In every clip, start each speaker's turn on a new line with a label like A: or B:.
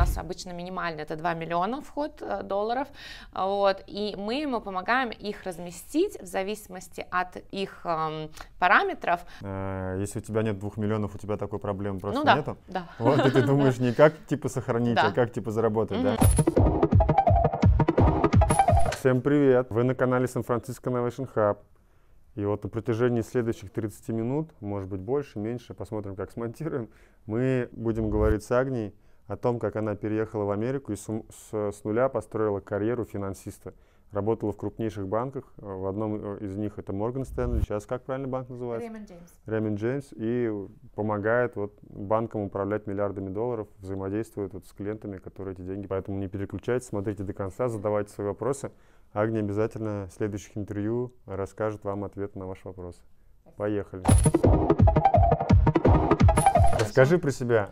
A: нас обычно минимальный, это 2 миллиона вход э, долларов, а, вот, и мы ему помогаем их разместить в зависимости от их эм, параметров.
B: Э, если у тебя нет 2 миллионов, у тебя такой проблемы просто ну, да, нету? да. Вот, и ты думаешь не как, типа, сохранить, да. а как, типа, заработать, mm-hmm. да? Всем привет! Вы на канале Сан-Франциско Innovation Hub. И вот на протяжении следующих 30 минут, может быть больше, меньше, посмотрим, как смонтируем, мы будем говорить с Агнией о том, как она переехала в Америку и с, с, с нуля построила карьеру финансиста. Работала в крупнейших банках, э, в одном э, из них это Морган Стэнли, сейчас как правильно банк называется? Рэймонд Джеймс. Рэймонд Джеймс, и помогает вот банкам управлять миллиардами долларов, взаимодействует вот с клиентами, которые эти деньги. Поэтому не переключайтесь, смотрите до конца, задавайте свои вопросы. Агния обязательно в следующих интервью расскажет вам ответ на ваши вопросы. Поехали. Расскажи про себя.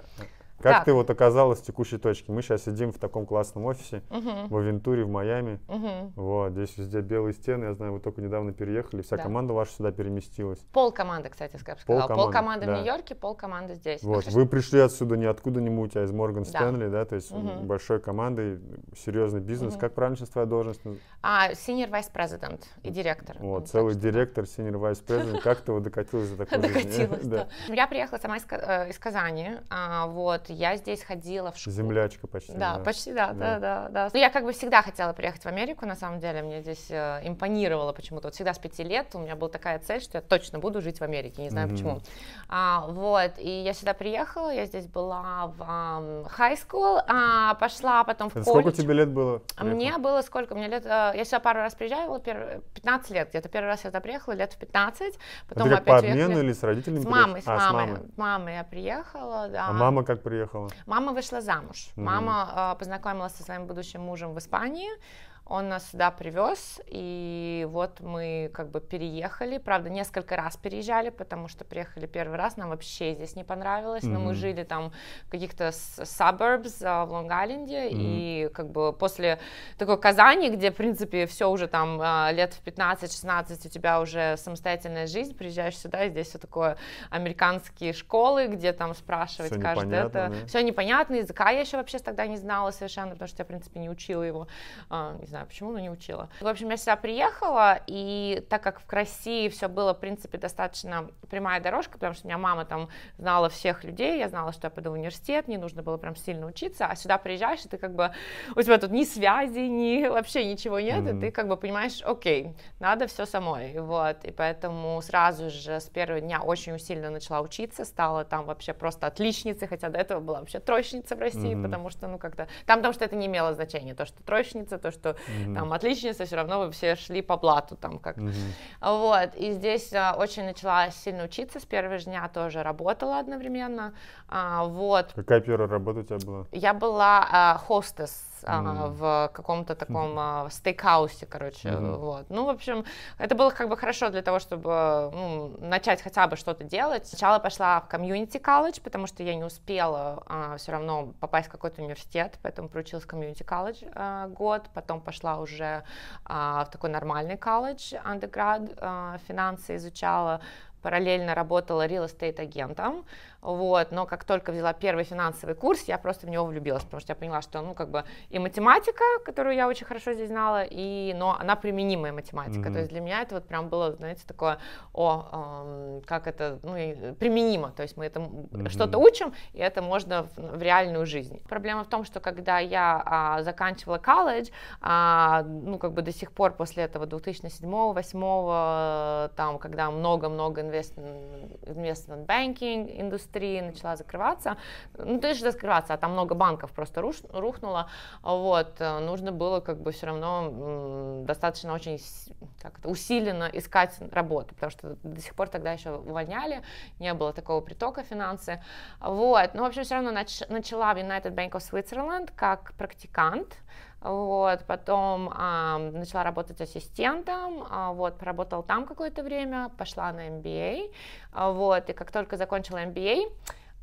B: Как так. ты вот оказалась в текущей точке? Мы сейчас сидим в таком классном офисе угу. в Авентуре, в Майами. Угу. Вот, здесь везде белые стены. Я знаю, вы только недавно переехали. Вся да. команда ваша сюда переместилась.
A: Пол команды, кстати, я бы сказала. Пол команды, да. в Нью-Йорке, пол команды здесь. Вот, ну, вы
B: пришли отсюда не откуда-нибудь, а из Морган Стэнли, да? То есть угу. большой командой, серьезный бизнес. Угу. Как правильно сейчас твоя должность?
A: А, senior vice president и директор. Вот,
B: ну, целый так, директор, senior vice president. Как ты вот докатилась до такой жизни? Докатилась,
A: Я приехала сама из э, Казани, а, вот, я здесь ходила в школу.
B: Землячка почти. Да, да. почти, да, да, да, да.
A: да. Но ну, я как бы всегда хотела приехать в Америку, на самом деле, мне здесь э, импонировало почему-то. Вот всегда с пяти лет у меня была такая цель, что я точно буду жить в Америке, не знаю mm-hmm. почему. А, вот, и я сюда приехала, я здесь была в эм, high school, а, пошла потом в колледж. Сколько тебе
B: лет было? Приехала? Мне
A: было сколько? Мне лет, э, я сюда пару раз приезжала, вот, перв... 15 лет, где-то первый раз я сюда приехала, лет в 15, потом Это как опять по обмену уехали. или с родителями? С мамой, с, а, мамой, с мамой. мамой я приехала, да. А мама как приехала? приехала? Мама вышла замуж. Угу. Мама э, познакомилась со своим будущим мужем в Испании. Он нас сюда привез, и вот мы как бы переехали. Правда, несколько раз переезжали, потому что приехали первый раз, нам вообще здесь не понравилось, mm-hmm. но мы жили там в каких-то suburbs а, в Лонг-Айленде, mm-hmm. и как бы после такой Казани, где, в принципе, все уже там а, лет в 15-16 у тебя уже самостоятельная жизнь, приезжаешь сюда, и здесь все такое американские школы, где там спрашивать все каждый это. Да? Все непонятно, языка я еще вообще тогда не знала совершенно, потому что я, в принципе, не учила его, а, не знаю, знаю почему, но не учила. В общем, я сюда приехала, и так как в России все было, в принципе, достаточно прямая дорожка, потому что у меня мама там знала всех людей, я знала, что я пойду в университет, не нужно было прям сильно учиться, а сюда приезжаешь, и ты как бы, у тебя тут ни связи, ни вообще ничего нет, mm-hmm. и ты как бы понимаешь, окей, надо все самой, вот, и поэтому сразу же с первого дня очень усиленно начала учиться, стала там вообще просто отличницей, хотя до этого была вообще троечница в России, mm-hmm. потому что, ну, как-то, там, потому что это не имело значения, то, что троечница, то, что mm-hmm. там отличница, все равно вы все шли по блату там как. Mm-hmm. Вот, и здесь а, очень начала сильно учиться, с первого же дня тоже работала одновременно, а, вот.
B: Какая первая работа у тебя была?
A: Я была а, хостес mm. а, в каком-то таком а, стейкхаусе, короче, mm вот. Ну, в общем, это было как бы хорошо для того, чтобы ну, начать хотя бы что-то делать. Сначала пошла в комьюнити колледж, потому что я не успела а, все равно попасть в какой-то университет, поэтому проучилась в комьюнити колледж а, год, потом пошла уже а, в такой нормальный колледж, undergrad, а, финансы изучала, параллельно работала real estate агентом вот, но как только взяла первый финансовый курс, я просто в него влюбилась, потому что я поняла, что, ну, как бы и математика, которую я очень хорошо здесь знала, и, но она применимая математика, mm-hmm. то есть для меня это вот прям было, знаете, такое, о, эм, как это, ну, применимо, то есть мы это mm-hmm. что-то учим, и это можно в, в реальную жизнь. Проблема в том, что когда я а, заканчивала колледж, а, ну, как бы до сих пор после этого 2007-2008, там, когда много-много investment, investment banking, индустрии, индустрии начала закрываться. Ну, то есть закрываться, а там много банков просто руш, рухнуло. Вот, э, нужно было как бы все равно достаточно очень как это, усиленно искать работу, потому что до сих пор тогда еще увольняли, не было такого притока финансы. Вот, ну, в общем, все равно нач, начала в United Bank of Switzerland как практикант, вот, потом а, начала работать ассистентом, а, вот, поработала там какое-то время, пошла на MBA, а, вот, и как только закончила MBA,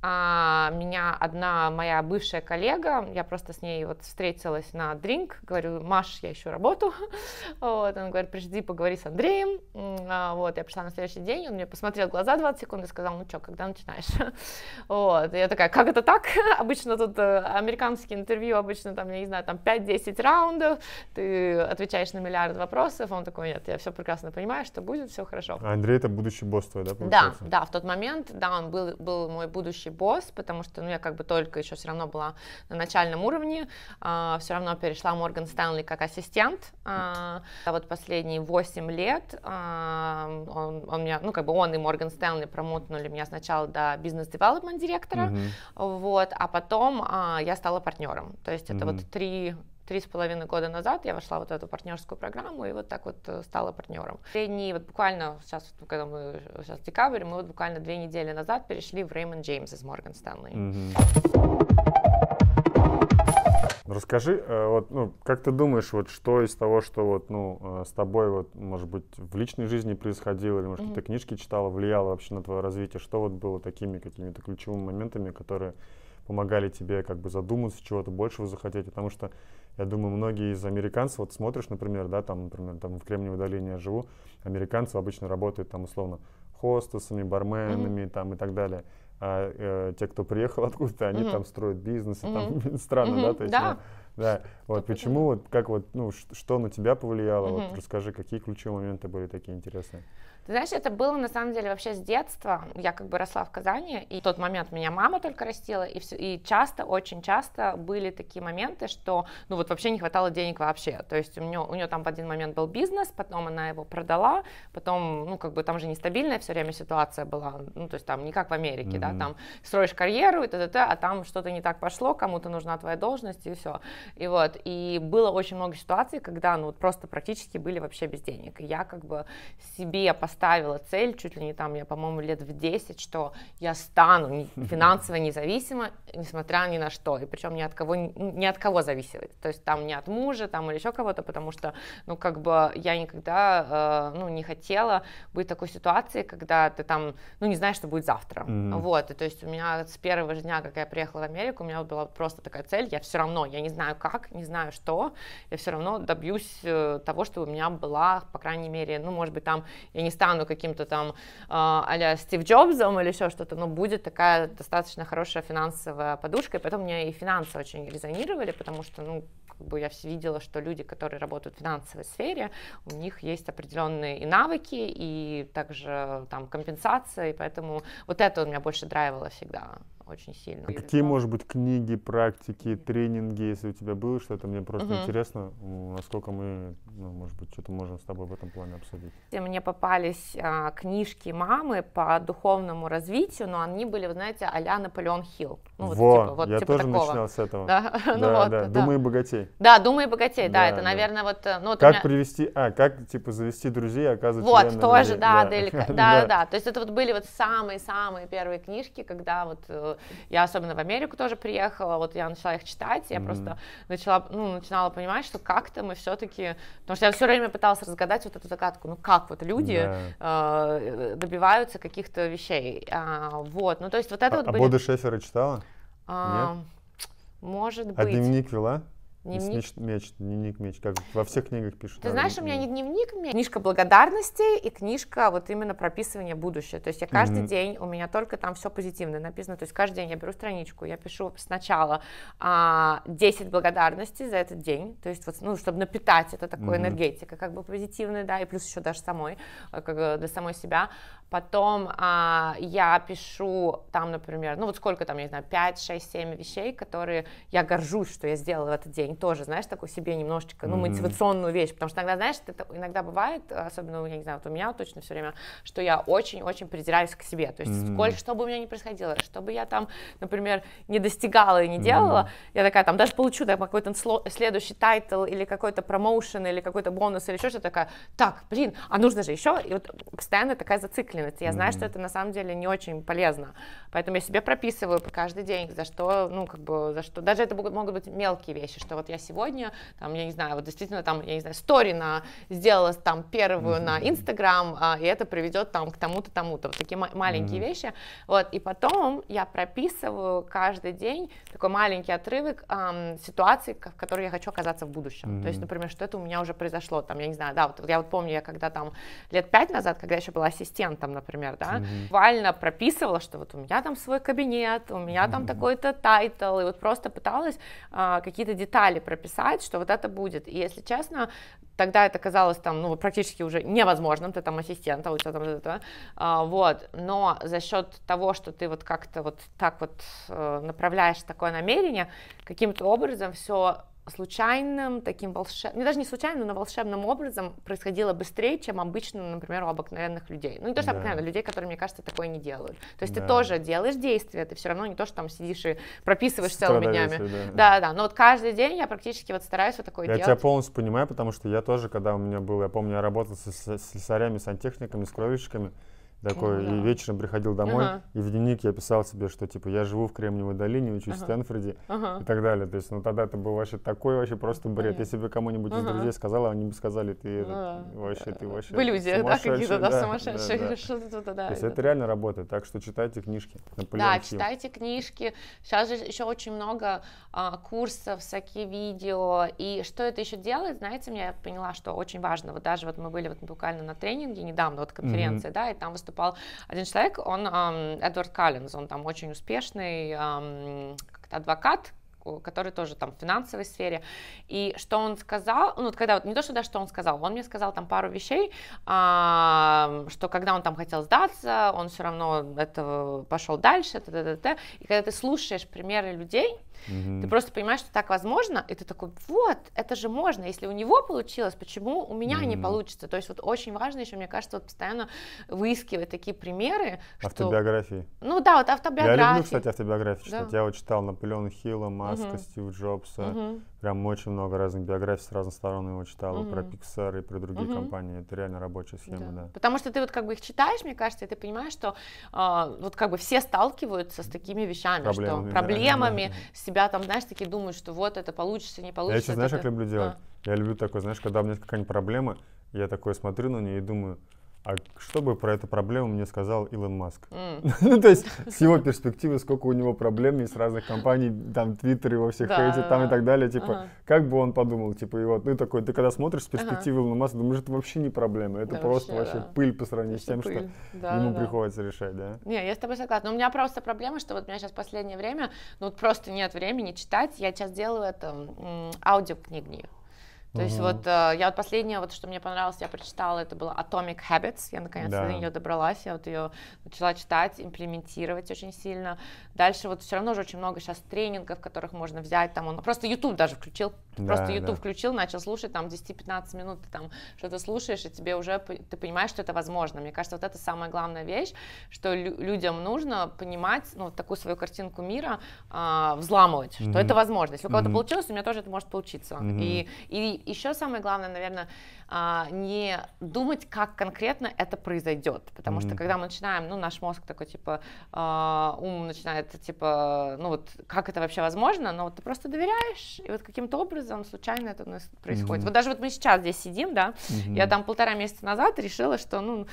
A: а, меня одна моя бывшая коллега, я просто с ней вот встретилась на дринг, говорю, Маш, я ищу работу, вот, он говорит, приди поговори с Андреем, а, вот, я пришла на следующий день, он мне посмотрел глаза 20 секунд и сказал, ну что, когда начинаешь, вот, я такая, как это так, обычно тут э, американские интервью, обычно там, я не знаю, там 5-10 раундов, ты отвечаешь на миллиард вопросов, он такой, нет, я все прекрасно понимаю, что будет, все хорошо. А Андрей
B: это будущий босс твой, да, получается? Да, да,
A: в тот момент, да, он был, был мой будущий босс, потому что, ну, я как бы только еще все равно была на начальном уровне, а, все равно перешла в Морган Стэнли как ассистент. а, а вот последние 8 лет а, он, он меня, ну, как бы он и Морган Стэнли промотнули меня сначала до бизнес-девелопмент директора, mm-hmm. вот, а потом я стала партнером. То есть mm-hmm. это вот три три с половиной года назад я вошла вот в эту партнерскую программу и вот так вот э, стала партнером. Средний, вот буквально сейчас, когда мы э, сейчас декабрь, мы вот буквально две недели назад перешли в Рэймонд Джеймс из Морган Стэнли.
B: Расскажи, э, вот, ну, как ты думаешь, вот что из того, что вот, ну, с тобой, вот, может быть, в личной жизни происходило, или, может, mm-hmm. ты книжки читала, влияло вообще на твое развитие, что вот было такими какими-то ключевыми моментами, которые помогали тебе как бы задуматься, чего-то большего захотеть, потому что я думаю, многие из американцев, вот смотришь, например, да, там, например, там в Кремниевой долине я живу, американцы обычно работают там условно хостесами, барменами mm-hmm. там и так далее. А э, те, кто приехал откуда-то, они mm-hmm. там строят бизнес, и mm-hmm. там странно, mm-hmm. да, то есть. Да. Ну, да, вот почему, вот как вот, ну, что на тебя повлияло, вот расскажи, какие ключевые моменты были такие интересные?
A: Ты знаешь, это было на самом деле вообще с детства. Я как бы росла в Казани, и в тот момент меня мама только растила, и, все, и часто, очень часто были такие моменты, что ну вот вообще не хватало денег вообще. То есть у нее, у нее там в один момент был бизнес, потом она его продала, потом, ну как бы там же нестабильная все время ситуация была, ну то есть там не как в Америке, mm-hmm. да, там строишь карьеру и т.д., а там что-то не так пошло, кому-то нужна твоя должность и все. И вот, и было очень много ситуаций, когда ну вот просто практически были вообще без денег. И я как бы себе поставила цель, чуть ли не там, я, по-моему, лет в 10, что я стану финансово независима, несмотря ни на что, и причем ни от кого, ну, ни от кого зависеть, то есть там не от мужа, там или еще кого-то, потому что, ну, как бы я никогда, э, ну, не хотела быть в такой ситуации, когда ты там, ну, не знаешь, что будет завтра, mm-hmm. вот, и то есть у меня с первого же дня, как я приехала в Америку, у меня была просто такая цель, я все равно, я не знаю как, не знаю что, я все равно добьюсь э, того, чтобы у меня была, по крайней мере, ну, может быть, там я не стану стану каким-то там а Стив Джобсом или еще что-то, но будет такая достаточно хорошая финансовая подушка, и потом мне и финансы очень резонировали, потому что, ну, как бы я все видела, что люди, которые работают в финансовой сфере, у них есть определенные и навыки, и также там компенсация, и поэтому вот это у меня больше драйвило всегда очень сильно.
B: Какие, может быть, книги, практики, тренинги, если у тебя было что-то, мне просто угу. интересно, насколько мы, ну, может быть, что-то можем с тобой в этом плане обсудить.
A: Мне попались а, книжки мамы по духовному развитию, но они были, вы знаете, а-ля Наполеон Хилл. Ну, вот, Во, типа, вот, я типа тоже такого. начинал с этого. Да, ну да, вот, да.
B: да. богатей.
A: Да, думай богатей, да, да это, да. наверное, вот... Э, ну, вот как меня...
B: привести, а, как, типа, завести друзей, оказывается, Вот, тоже, людей. да, да, да, да, да,
A: то есть это вот были вот самые-самые первые книжки, когда вот э, я особенно в Америку тоже приехала, вот я начала их читать, я mm-hmm. просто начала, ну, начинала понимать, что как-то мы все-таки, потому что я все время пыталась разгадать вот эту загадку, ну как вот люди да. э, добиваются каких-то вещей, а, вот, ну то есть вот это а, вот. А были... Боды
B: Шефера читала? А, Нет?
A: Может а быть. А дневник
B: вела? Дневник... Меч, меч, дневник меч, как во всех книгах пишут. Ты знаешь,
A: у меня не дневник меч, книжка благодарности и книжка вот именно прописывания будущего. То есть я каждый mm-hmm. день, у меня только там все позитивно написано. То есть каждый день я беру страничку, я пишу сначала а, 10 благодарностей за этот день. То есть вот, ну, чтобы напитать это такой mm-hmm. энергетика, как бы позитивная, да, и плюс еще даже самой, э, как э, для самой себя. Потом а, я пишу там, например, ну вот сколько там, я не знаю, 5, 6, 7 вещей, которые я горжусь, что я сделала в этот день и тоже, знаешь, такую себе немножечко, ну, мотивационную вещь, потому что иногда, знаешь, это иногда бывает, особенно, я не знаю, вот у меня точно все время, что я очень-очень придираюсь к себе, то есть, mm-hmm. сколько, что бы у меня ни происходило, что бы я там, например, не достигала и не делала, я такая, там, даже получу там, какой-то следующий тайтл или какой-то промоушен или какой-то бонус или еще что-то, такая, так, блин, а нужно же еще, и вот постоянно такая зацикленность, я знаю, что это на самом деле не очень полезно, поэтому я себе прописываю каждый день, за что, ну, как бы, за что, даже это могут быть мелкие вещи, что вот вот я сегодня, там, я не знаю, вот действительно там, я не знаю, сторина сделала там первую mm-hmm. на Инстаграм, а, и это приведет там к тому-то, тому-то, вот такие маленькие mm-hmm. вещи, вот, и потом я прописываю каждый день такой маленький отрывок эм, ситуации, в которой я хочу оказаться в будущем, mm-hmm. то есть, например, что это у меня уже произошло, там, я не знаю, да, вот я вот помню, я когда там лет пять назад, когда я еще была ассистентом, например, да, mm-hmm. буквально прописывала, что вот у меня там свой кабинет, у меня mm-hmm. там такой-то тайтл, и вот просто пыталась э, какие-то детали обещали прописать, что вот это будет. И если честно, тогда это казалось там, ну, практически уже невозможным, ты там ассистент, а у тебя там это, а, вот, но за счет того, что ты вот как-то вот так вот э, направляешь такое намерение, каким-то образом все случайным, таким волшебным, не ну, даже не случайным, но волшебным образом происходило быстрее, чем обычно, например, у обыкновенных людей. Ну, не то, что да. обыкновенных людей, которые, мне кажется, такое не делают. То есть да. ты тоже делаешь действия, ты все равно не то, что там сидишь и прописываешь Страдаю целыми днями. Да. да, да. Но вот каждый день я практически вот стараюсь вот такое я делать. Я тебя
B: полностью понимаю, потому что я тоже, когда у меня был, я помню, я работал с, с, с слесарями, сантехниками, с кровищиками, такой, да. и вечером приходил домой, ага. и в дневник я писал себе, что, типа, я живу в Кремниевой долине, учусь ага. в Стэнфорде ага. и так далее. То есть, ну, тогда это был вообще такой вообще просто бред. Если бы кому-нибудь ага. из друзей сказала, они бы сказали, ты ну, да. вообще, ты вообще Были люди, да, какие-то, да, да сумасшедшие, да, да. что-то, да. То есть, это, это реально работает, так что читайте книжки. Наполеон да, Хилл. читайте
A: книжки. Сейчас же еще очень много а, курсов, всякие видео. И что это еще делает, знаете, мне я поняла, что очень важно. Вот даже вот мы были вот буквально на тренинге недавно, вот конференции mm-hmm. да, и там выступал один человек, он эм, Эдвард Каллинз, он там очень успешный эм, адвокат, который тоже там в финансовой сфере. И что он сказал, ну, когда вот не то, что да, что он сказал, он мне сказал там пару вещей, а, что когда он там хотел сдаться, он все равно это пошел дальше, т -т -т -т. и когда ты слушаешь примеры людей, Угу. Ты просто понимаешь, что так возможно, и ты такой, вот, это же можно. Если у него получилось, почему у меня угу. не получится? То есть вот очень важно еще, мне кажется, вот постоянно выискивать такие примеры.
B: Автобиографии.
A: Что... Ну да, вот автобиографии. Я люблю, кстати,
B: автобиографии. Да. Читать. Я вот читал Наполеона Хилла, Маска, угу. Стив Джобса. Угу прям очень много разных биографий с разных сторон его читала, угу. про Pixar и про другие угу. компании. Это реально рабочая схема, да. да.
A: Потому что ты вот как бы их читаешь, мне кажется, и ты понимаешь, что э, вот как бы все сталкиваются с такими вещами, проблемами, что проблемами, да, себя там, знаешь, такие думают, что вот это получится, не а получится. Я еще знаешь, как люблю
B: делать? А. Я люблю такое, знаешь, когда у меня какая-нибудь проблема, я такое смотрю на нее и думаю, а что бы про эту проблему мне сказал Илон Маск? Mm. ну, то есть, с его перспективы, сколько у него проблем есть разных компаний, там, Твиттер его всех да, хейтит, там и так далее, типа, ага. как бы он подумал, типа, и вот, ну, такой, ты когда смотришь с перспективы ага. Илона Маска, думаешь, это вообще не проблема, это да, просто вообще, вообще да. пыль по сравнению вообще с тем, пыль. что да, ему да. приходится решать, да?
A: Не, я с тобой согласна, но у меня просто проблема, что вот у меня сейчас последнее время, ну, вот просто нет времени читать, я сейчас делаю это аудиокниги, то есть вот э, я вот последнее, вот что мне понравилось, я прочитала, это было Atomic Habits. Я наконец-то да. до нее добралась, я вот ее начала читать, имплементировать очень сильно. Дальше вот все равно же очень много сейчас тренингов, которых можно взять, там он просто YouTube даже включил, просто YouTube включил, начал слушать, там 10-15 минут ты там что-то слушаешь, и тебе уже, ты понимаешь, что это возможно. Мне кажется, вот это самая главная вещь, что людям нужно понимать, ну, такую свою картинку мира а, взламывать, что это возможно. Если у кого-то получилось, у меня тоже это может получиться. И, и еще самое главное, наверное, а, не думать, как конкретно это произойдет, потому mm-hmm. что когда мы начинаем, ну, наш мозг такой, типа, а, ум начинает, типа, ну, вот, как это вообще возможно, но вот ты просто доверяешь, и вот каким-то образом случайно это у нас происходит. Mm-hmm. Вот даже вот мы сейчас здесь сидим, да, mm-hmm. я там полтора месяца назад решила, что, ну,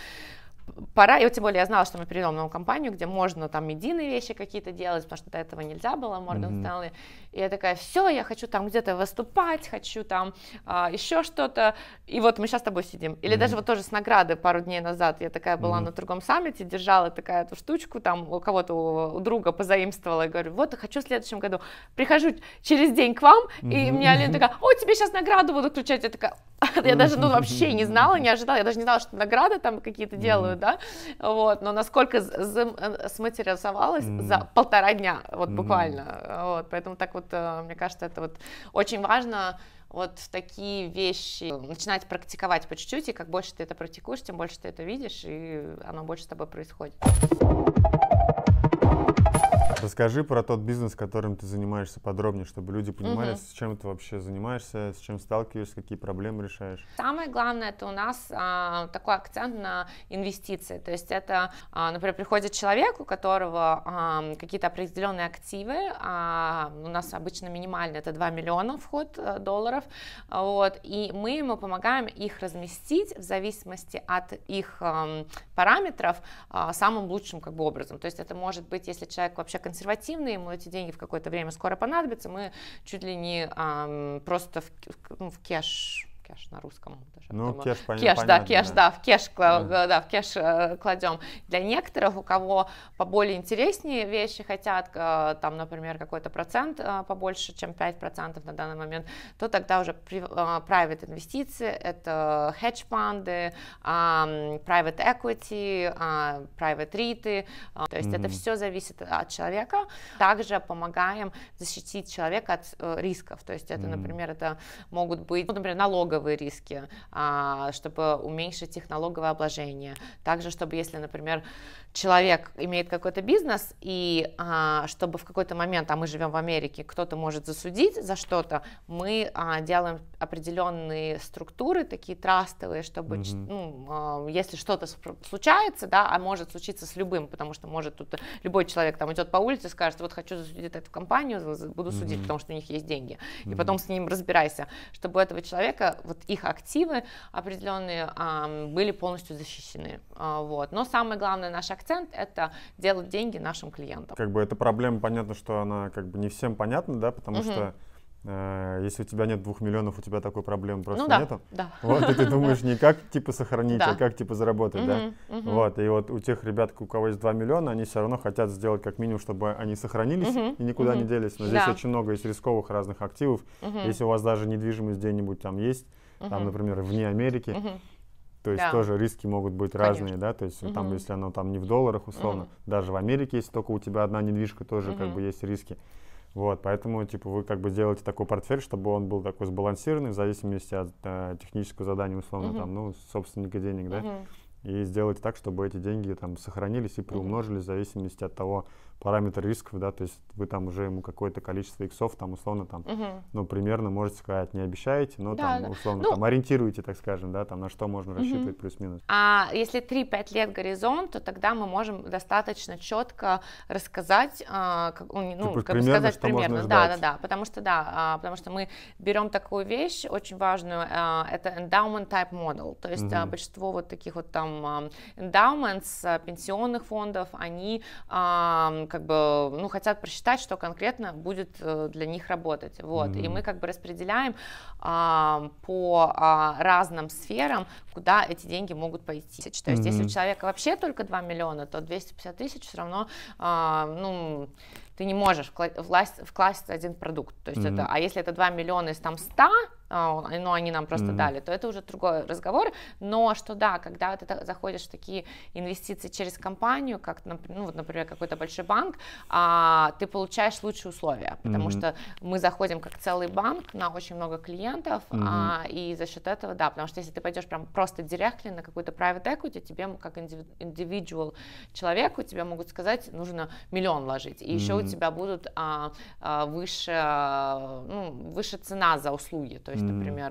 A: пора, и вот тем более я знала, что мы перейдем в новую компанию, где можно там медийные вещи какие-то делать, потому что до этого нельзя было, Морган mm-hmm. И я такая, все, я хочу там где-то выступать, хочу там а, еще что-то. И вот мы сейчас с тобой сидим. Или mm-hmm. даже вот тоже с награды пару дней назад я такая была mm-hmm. на другом саммите, держала такая эту штучку, там у кого-то у друга позаимствовала, и говорю, вот, хочу в следующем году. Прихожу через день к вам, mm-hmm. и мне Алина такая, о, тебе сейчас награду буду включать. Я такая, я даже, ну, вообще не знала, не ожидала, я даже не знала, что награды там какие-то делают делают, да, вот, но насколько э, сматериализовалась mm. за полтора дня, вот буквально, вот, поэтому так вот, э, мне кажется, это вот очень важно вот такие вещи начинать практиковать по чуть-чуть, и как больше ты это практикуешь, тем больше ты это видишь, и оно больше с тобой происходит.
B: Расскажи про тот бизнес, которым ты занимаешься подробнее, чтобы люди понимали, угу. с чем ты вообще занимаешься, с чем сталкиваешься, какие проблемы решаешь.
A: Самое главное, это у нас а, такой акцент на инвестиции. То есть это, а, например, приходит человек, у которого а, какие-то определенные активы, а, у нас обычно минимальный это 2 миллиона вход а, долларов, вот, и мы ему помогаем их разместить в зависимости от их а, параметров а, самым лучшим как бы образом. То есть это может быть, если человек вообще консервативные, ему эти деньги в какое-то время скоро понадобятся, мы чуть ли не эм, просто в, в, ну, в кеш кеш на русском. Даже, ну, думаю. кеш, понятно. Кеш, да, кеш, да, да в кеш, да. Да, в кеш э, кладем. Для некоторых, у кого поболее интереснее вещи хотят, э, там, например, какой-то процент э, побольше, чем 5% на данный момент, то тогда уже при, э, private инвестиции, это hedge фанды э, private equity, э, private риты, э, то есть mm-hmm. это все зависит от человека. Также помогаем защитить человека от э, рисков, то есть это, mm-hmm. например, это могут быть, ну, например, налоговые налоговые риски, а, чтобы уменьшить их налоговое обложение. Также, чтобы если, например, человек имеет какой-то бизнес, и а, чтобы в какой-то момент, а мы живем в Америке, кто-то может засудить за что-то, мы а, делаем определенные структуры, такие трастовые, чтобы, mm-hmm. ну, а, если что-то случается, да, а может случиться с любым, потому что может тут любой человек там идет по улице и скажет, вот хочу засудить эту компанию, буду mm-hmm. судить, потому что у них есть деньги, mm-hmm. и потом с ним разбирайся, чтобы у этого человека вот их активы определенные а, были полностью защищены, а, вот. Но самое главное, наш актив акцент — это делать деньги нашим клиентам.
B: Как бы эта проблема, понятно, что она как бы не всем понятна, да, потому угу. что э, если у тебя нет двух миллионов, у тебя такой проблемы ну просто ну, да, нету. Да. Вот и ты думаешь не как типа сохранить, да. а как типа заработать, угу, да. Угу. Вот и вот у тех ребят, у кого есть два миллиона, они все равно хотят сделать как минимум, чтобы они сохранились угу, и никуда угу. не делись. Но да. здесь очень много есть рисковых разных активов. Угу. Если у вас даже недвижимость где-нибудь там есть, там, например, вне Америки, то есть да. тоже риски могут быть Конечно. разные, да, то есть угу. там, если оно там не в долларах условно, угу. даже в Америке, если только у тебя одна недвижка, тоже угу. как бы есть риски. Вот, поэтому, типа, вы как бы делаете такой портфель, чтобы он был такой сбалансированный в зависимости от э, технического задания, условно, угу. там, ну, собственника денег, да, угу. и сделайте так, чтобы эти деньги там сохранились и приумножились угу. в зависимости от того, параметр рисков, да, то есть вы там уже ему какое-то количество иксов, там условно там, угу. ну, примерно можете сказать, не обещаете, но да, там условно ну, там ориентируете, так скажем, да, там на что можно угу. плюс-минус.
A: А если 3-5 лет горизонт, то тогда мы можем достаточно четко рассказать, а, как, ну, типа, как примерно, сказать примерно, да, да, да, потому что да, а, потому что мы берем такую вещь очень важную, а, это endowment type model, то есть угу. большинство вот таких вот там endowments пенсионных фондов, они как бы, ну, хотят просчитать, что конкретно будет э, для них работать, вот, mm-hmm. и мы как бы распределяем а, по а, разным сферам, куда эти деньги могут пойти, то есть mm-hmm. если у человека вообще только 2 миллиона, то 250 тысяч все равно, а, ну, ты не можешь вкласть, вкласть один продукт, то есть mm-hmm. это, а если это 2 миллиона из там 100, а, но ну, они нам просто mm-hmm. дали, то это уже другой разговор. Но что да, когда ты заходишь в такие инвестиции через компанию, как, ну, вот, например, какой-то большой банк, а, ты получаешь лучшие условия, потому mm-hmm. что мы заходим как целый банк на очень много клиентов, mm-hmm. и за счет этого, да, потому что если ты пойдешь прям просто директли на какую-то private equity, тебе как индивидуал человеку тебе могут сказать, нужно миллион вложить и mm-hmm. еще у тебя будут выше, ну, выше цена за услуги, то есть mm. например,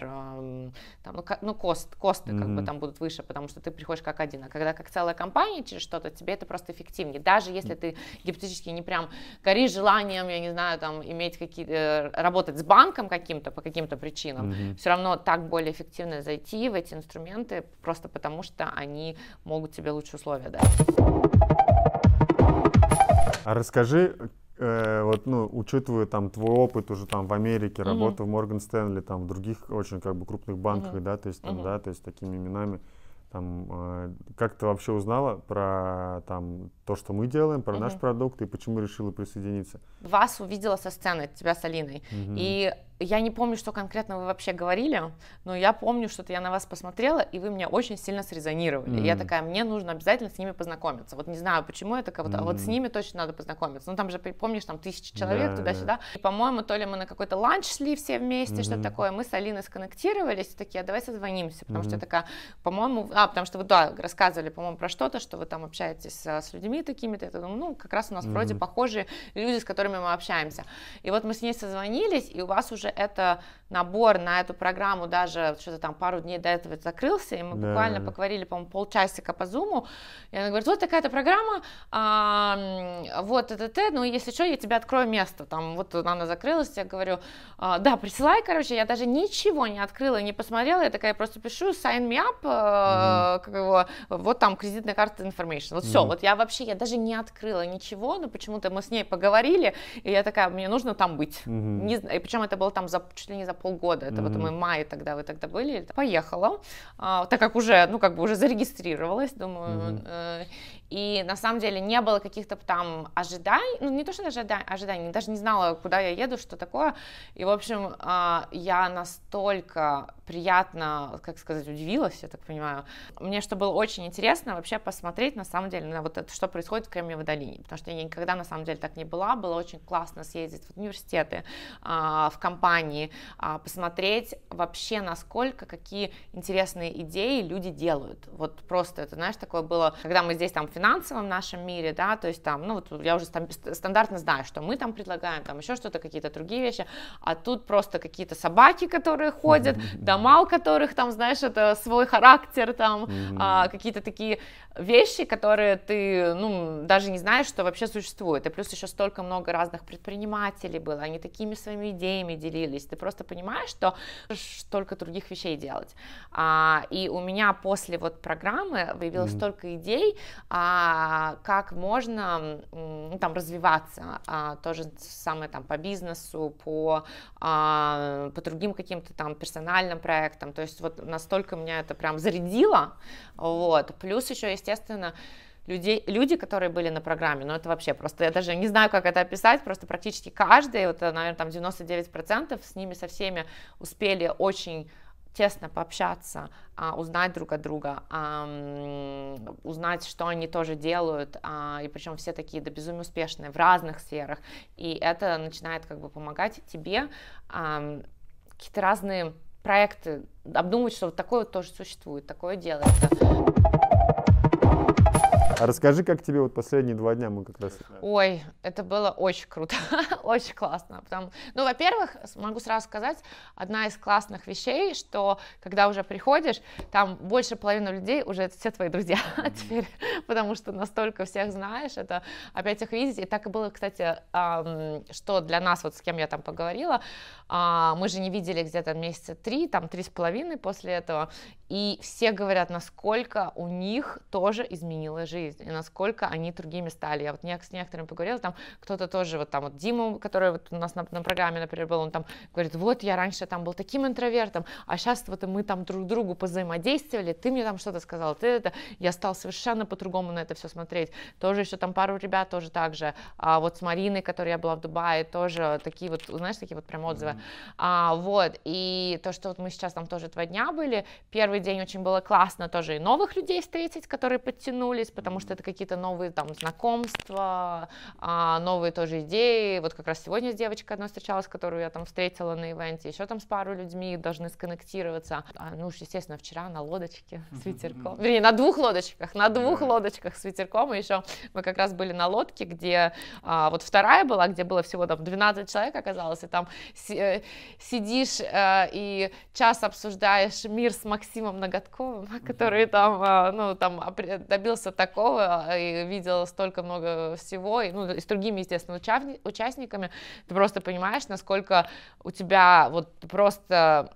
A: там, ну, ну кост, косты mm-hmm. как бы там будут выше, потому что ты приходишь как один, а когда как целая компания через что-то, тебе это просто эффективнее. Даже если ты гипотетически не прям горишь желанием, я не знаю, там иметь какие-то, э, работать с банком каким-то по каким-то причинам, mm-hmm. все равно так более эффективно зайти в эти инструменты, просто потому что они могут тебе лучше условия дать.
B: А расскажи, Э, вот, ну, учитывая там твой опыт уже там в Америке, работа mm-hmm. в Морган Стэнли, там в других очень как бы крупных банках, mm-hmm. да, то есть там, mm-hmm. да, то есть такими именами, там, э, как ты вообще узнала про там то, что мы делаем, про mm-hmm. наш продукт и почему решила присоединиться?
A: Вас увидела со сцены, тебя с Алиной, mm-hmm. и я не помню, что конкретно вы вообще говорили, но я помню, что-то я на вас посмотрела, и вы меня очень сильно срезонировали. Mm-hmm. Я такая, мне нужно обязательно с ними познакомиться. Вот не знаю, почему это кого-то, mm-hmm. а вот с ними точно надо познакомиться. Ну там же, помнишь, там тысячи человек yeah, туда-сюда. Yeah. И, по-моему, то ли мы на какой-то ланч шли все вместе, mm-hmm. что такое. Мы с Алиной сконнектировались, такие, а давай созвонимся, потому mm-hmm. что я такая, по-моему, а, потому что вы, да, рассказывали, по-моему, про что-то, что вы там общаетесь а, с людьми такими-то. Я ну, как раз у нас mm-hmm. вроде похожие люди, с которыми мы общаемся. И вот мы с ней созвонились, и у вас уже это набор на эту программу даже что-то там пару дней до этого закрылся, и мы да. буквально поговорили, по-моему, полчасика по зуму, и она говорит, вот такая-то программа, а, вот это ты, ну, если что, я тебе открою место, там, вот она закрылась, я говорю, «А, да, присылай, короче, я даже ничего не открыла, не посмотрела, я такая просто пишу, sign me up, mm-hmm. как его, вот там кредитная карта information, вот mm-hmm. все, вот я вообще, я даже не открыла ничего, но почему-то мы с ней поговорили, и я такая, мне нужно там быть, mm-hmm. не, и причем это было там за, чуть ли не за полгода, это mm-hmm. вот мы май тогда, вы тогда были, поехала, а, так как уже, ну, как бы уже зарегистрировалась, думаю, mm-hmm. э, и на самом деле не было каких-то там ожиданий, ну не то, что ожиданий, даже не знала, куда я еду, что такое. И, в общем, а, я настолько приятно, как сказать, удивилась, я так понимаю. Мне что было очень интересно вообще посмотреть, на самом деле, на вот это, что происходит в Кремниевой долине, потому что я никогда, на самом деле, так не была. Было очень классно съездить в университеты, а, в компании, а, посмотреть вообще, насколько какие интересные идеи люди делают. Вот просто это, знаешь, такое было, когда мы здесь там финансовом нашем мире, да, то есть там, ну вот я уже стандартно знаю, что мы там предлагаем, там еще что-то, какие-то другие вещи, а тут просто какие-то собаки, которые ходят, дома, у которых там, знаешь, это свой характер, там mm-hmm. а, какие-то такие вещи, которые ты, ну, даже не знаешь, что вообще существует, и плюс еще столько много разных предпринимателей было, они такими своими идеями делились, ты просто понимаешь, что столько других вещей делать, а, и у меня после вот программы выявилось mm-hmm. столько идей, а, а, как можно ну, там развиваться, а, то же самое там по бизнесу, по, а, по другим каким-то там персональным проектам, то есть вот настолько меня это прям зарядило, вот, плюс еще, естественно, людей, люди, которые были на программе, ну это вообще просто, я даже не знаю, как это описать, просто практически каждый, вот, наверное, там 99% с ними со всеми успели очень тесно пообщаться, а, узнать друг от друга, а, узнать, что они тоже делают, а, и причем все такие до да, безумия успешные в разных сферах, и это начинает как бы помогать тебе а, какие-то разные проекты обдумывать, что вот такое вот тоже существует, такое делается.
B: А расскажи, как тебе вот последние два дня мы как раз...
A: Ой, это было очень круто, очень классно. Потому... Ну, во-первых, могу сразу сказать, одна из классных вещей, что когда уже приходишь, там больше половины людей уже это все твои друзья теперь, потому что настолько всех знаешь, это опять их видеть. И так и было, кстати, что для нас, вот с кем я там поговорила, а, мы же не видели где-то месяца три, там три с половиной после этого, и все говорят, насколько у них тоже изменилась жизнь, и насколько они другими стали. Я вот с некоторыми поговорила, там кто-то тоже, вот там вот Дима, который вот у нас на, на программе, например, был, он там говорит, вот я раньше там был таким интровертом, а сейчас вот мы там друг другу позаимодействовали, ты мне там что-то сказал, ты это, я стал совершенно по-другому на это все смотреть. Тоже еще там пару ребят тоже так же, а вот с Мариной, которая была в Дубае, тоже такие вот, знаешь, такие вот прям отзывы. Mm-hmm. А, вот, и то, что вот мы сейчас там тоже два дня были, первый день очень было классно тоже и новых людей встретить, которые подтянулись, потому что это какие-то новые там знакомства, а, новые тоже идеи. Вот как раз сегодня с девочкой одной встречалась, которую я там встретила на ивенте, еще там с парой людьми должны сконнектироваться. А, ну уж, естественно, вчера на лодочке с ветерком, вернее, на двух лодочках, на двух лодочках с ветерком, и еще мы как раз были на лодке, где а, вот вторая была, где было всего там 12 человек оказалось, и там э, сидишь а, и час обсуждаешь мир с Максимом Артемом Ноготковым, который там, а, ну, там добился такого а, и видел столько много всего, и, ну, и с другими, естественно, участниками, ты просто понимаешь, насколько у тебя вот просто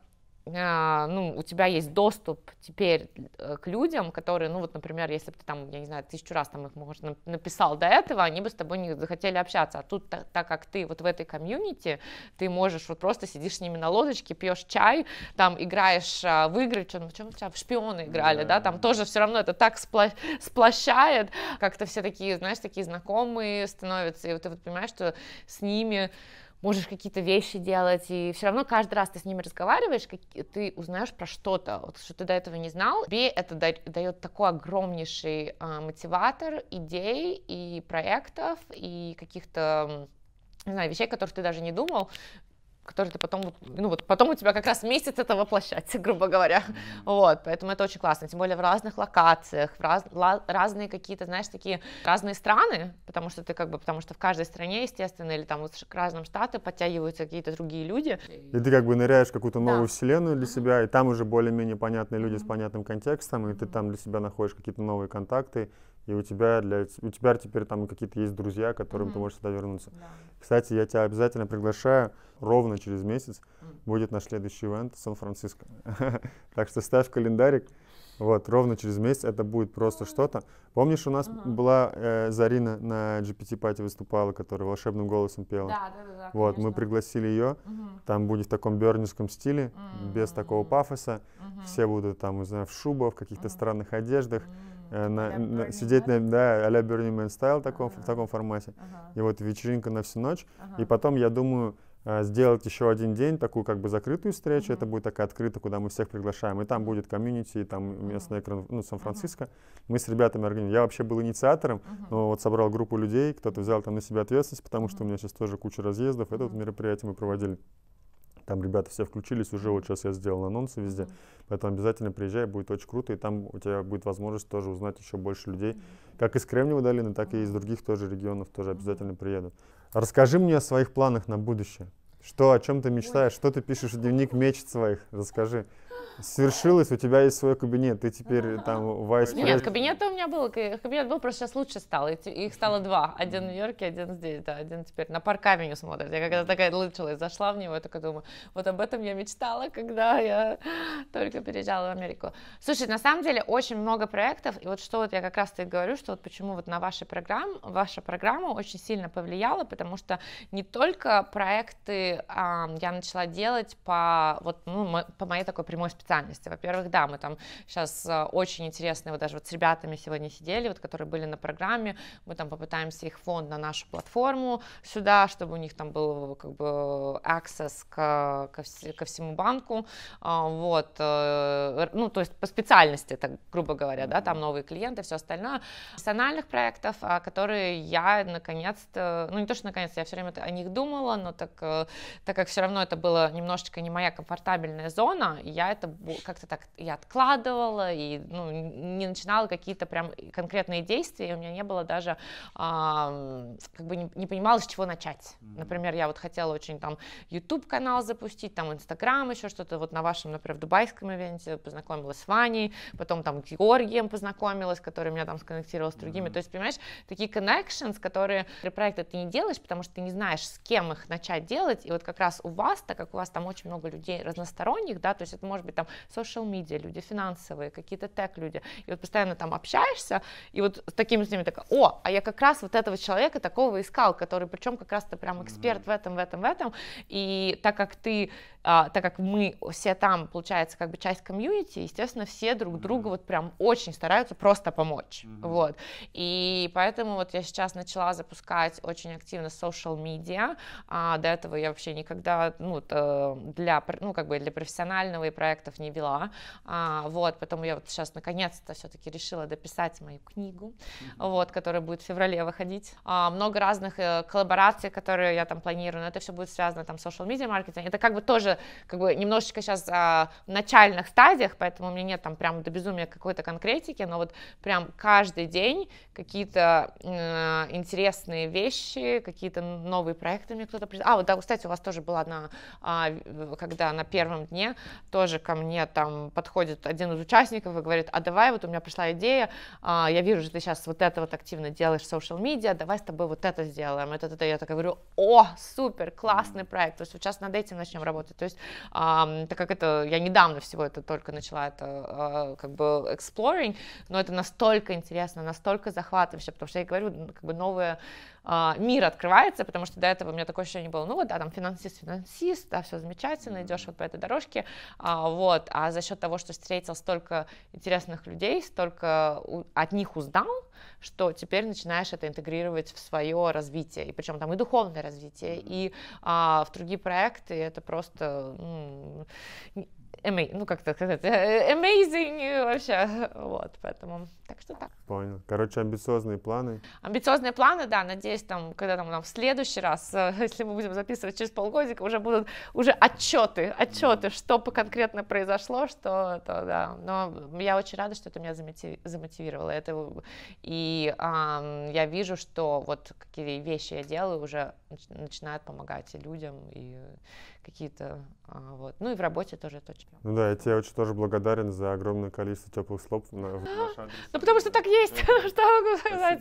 A: а, ну, у тебя есть доступ теперь э, к людям, которые, ну, вот, например, если бы ты там, я не знаю, тысячу раз там их, может, написал до этого, они бы с тобой не захотели общаться. А тут, так, так как ты вот в этой комьюнити, ты можешь вот просто сидишь с ними на лодочке, пьешь чай, там играешь а, в игры, что, ну, чем тебя в шпионы играли, да, да там тоже все равно это так спла сплощает, как-то все такие, знаешь, такие знакомые становятся, и вот ты вот понимаешь, что с ними можешь какие-то вещи делать, и все равно каждый раз ты с ними разговариваешь, как, ты узнаешь про что-то, вот, что ты до этого не знал. Тебе это дает такой огромнейший э, мотиватор идей и проектов, и каких-то не знаю, вещей, которых ты даже не думал, который ты потом, ну вот, потом у тебя как раз месяц это воплощать, грубо говоря, mm-hmm. вот, поэтому это очень классно, тем более в разных локациях, в раз, ла, разные какие-то, знаешь, такие разные страны, потому что ты как бы, потому что в каждой стране, естественно, или там вот к разным штатам подтягиваются какие-то другие люди.
B: И ты как бы ныряешь в какую-то новую да. вселенную для себя, и там уже более-менее понятные люди mm-hmm. с понятным контекстом, и ты там для себя находишь какие-то новые контакты, и у тебя для у тебя теперь там какие-то есть друзья, к которым mm-hmm. ты можешь сюда вернуться. Да. Кстати, я тебя обязательно приглашаю. Ровно через месяц mm-hmm. будет наш следующий ивент в Сан-Франциско. так что ставь календарик. Вот, ровно через месяц это будет просто что-то. Помнишь, у нас uh-huh. была э, Зарина на GPT-пати выступала, которая волшебным голосом пела. Да, да, да. вот, конечно. мы пригласили ее. Uh-huh. Там будет в таком бернинском стиле, uh-huh. без такого пафоса. Uh-huh. Все будут там, не знаю, в шубах, в каких-то uh-huh. странных одеждах. Uh-huh Э, на, на, сидеть на, да, а-ля Burning Man Style таком, ага. в таком формате. Ага. И вот вечеринка на всю ночь. Ага. И потом, я думаю, э, сделать еще один день, такую как бы закрытую встречу, mm-hmm. это будет такая открытая, куда мы всех приглашаем, и там будет комьюнити, и там местный экран, ну, Сан-Франциско, mm-hmm. мы с ребятами организуем. Я вообще был инициатором, mm-hmm. но вот собрал группу людей, кто-то взял там на себя ответственность, потому что у меня сейчас тоже куча разъездов, это вот мероприятие мы проводили. Там ребята все включились уже, вот сейчас я сделал анонсы везде. Mm -hmm. Поэтому обязательно приезжай, будет очень круто, и там у тебя будет возможность тоже узнать еще больше людей. Mm -hmm. Как из Кремниевой долины, так и из других тоже регионов тоже обязательно приеду. Расскажи мне о своих планах на будущее. Что, о чем ты мечтаешь, что ты пишешь в дневник мечт своих? Расскажи свершилось, у тебя есть свой кабинет, ты теперь там вайс Нет,
A: кабинет у меня был, кабинет был, просто сейчас лучше стало, их стало два, один в Нью-Йорке, один здесь, да, один теперь на парк авеню смотрит. Я когда такая лучилась, зашла в него, я только думаю, вот об этом я мечтала, когда я только переезжала в Америку. Слушай, на самом деле очень много проектов, и вот что вот я как раз ты говорю, что вот почему вот на ваши программ, ваша программа очень сильно повлияла, потому что не только проекты а, я начала делать по вот ну, по моей такой прямой специальности. Во-первых, да, мы там сейчас э, очень интересные, вот даже вот с ребятами сегодня сидели, вот которые были на программе, мы там попытаемся их фонд на нашу платформу сюда, чтобы у них там был как бы access к, ко, вс- ко всему банку, а, вот, э, ну, то есть по специальности, так, грубо говоря, да, там новые клиенты, все остальное. Персональных проектов, а, которые я наконец-то, ну, не то, что наконец-то, я все время о них думала, но так, э, так как все равно это было немножечко не моя комфортабельная зона, я это это как-то так я откладывала и ну, не начинала какие-то прям конкретные действия, и у меня не было даже, а, как бы не, не понимала, с чего начать. Например, я вот хотела очень там YouTube-канал запустить, там Instagram, еще что-то, вот на вашем, например, в дубайском ивенте познакомилась с Ваней, потом там с Георгием познакомилась, который меня там сконнектировал с другими, mm-hmm. то есть, понимаешь, такие connections, которые при проекте ты не делаешь, потому что ты не знаешь, с кем их начать делать, и вот как раз у вас, так как у вас там очень много людей разносторонних, да, то есть это может может быть, там, social media люди, финансовые, какие-то tech люди и вот постоянно там общаешься, и вот с такими людьми такая, о, а я как раз вот этого человека такого искал, который, причем как раз-то прям эксперт mm-hmm. в этом, в этом, в этом, и так как ты а, так как мы все там, получается, как бы часть комьюнити, естественно, все друг другу mm-hmm. вот прям очень стараются просто помочь, mm-hmm. вот. И поэтому вот я сейчас начала запускать очень активно social media, а до этого я вообще никогда, ну, э, для, ну, как бы для профессионального и проектов не вела, а, вот, потом я вот сейчас наконец-то все-таки решила дописать мою книгу, mm-hmm. вот, которая будет в феврале выходить, а, много разных э, коллабораций, которые я там планирую, но это все будет связано там с social media маркетингом, это как бы тоже как бы немножечко сейчас а, в начальных стадиях, поэтому у меня нет там прям до безумия какой-то конкретики, но вот прям каждый день какие-то э, интересные вещи, какие-то новые проекты мне кто-то... А, вот, да, кстати, у вас тоже была одна, а, когда на первом дне тоже ко мне там подходит один из участников и говорит, а давай, вот у меня пришла идея, а, я вижу, что ты сейчас вот это вот активно делаешь в social media, давай с тобой вот это сделаем, это, это, это. Я так говорю, о, супер, классный проект, то есть вот сейчас над этим начнем работать. То есть, а, так как это, я недавно всего это только начала это а, как бы exploring, но это настолько интересно, настолько захватывающе, потому что я говорю, как бы новое. А, мир открывается, потому что до этого у меня такое ощущение было, ну вот, да, там финансист, финансист, да, все замечательно, идешь вот по этой дорожке, а, вот, а за счет того, что встретил столько интересных людей, столько у, от них узнал, что теперь начинаешь это интегрировать в свое развитие, и причем там и духовное развитие, и а, в другие проекты это просто м- amazing, ну как так сказать, э, amazing вообще, вот, поэтому, так что
B: так. Понял, короче, амбициозные планы.
A: Амбициозные планы, да, надеюсь, там, когда там, там в следующий раз, э, если мы будем записывать через полгодика, уже будут уже отчеты, отчеты, что конкретно произошло, что, то, да, но я очень рада, что это меня замотивировало, это, и эм, я вижу, что вот какие вещи я делаю уже начинают помогать и людям, и какие-то, а, вот. Ну и в работе тоже точно.
B: Ну да, я тебе очень тоже благодарен за огромное количество теплых слов на а? наш
A: адрес. Ну потому что так есть, что могу сказать.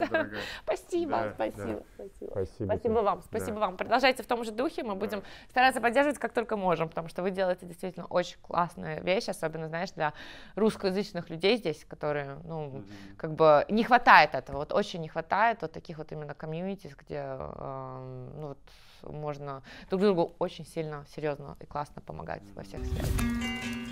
A: Спасибо, спасибо, спасибо. Спасибо вам, спасибо вам. Продолжайте в том же духе, мы будем стараться поддерживать как только можем, потому что вы делаете действительно очень классную вещь, особенно, знаешь, для русскоязычных людей здесь, которые, ну, как бы не хватает этого, вот очень не хватает вот таких вот именно комьюнити, где, а, ну, вот, можно друг другу очень сильно, серьезно и классно помогать во всех сферах.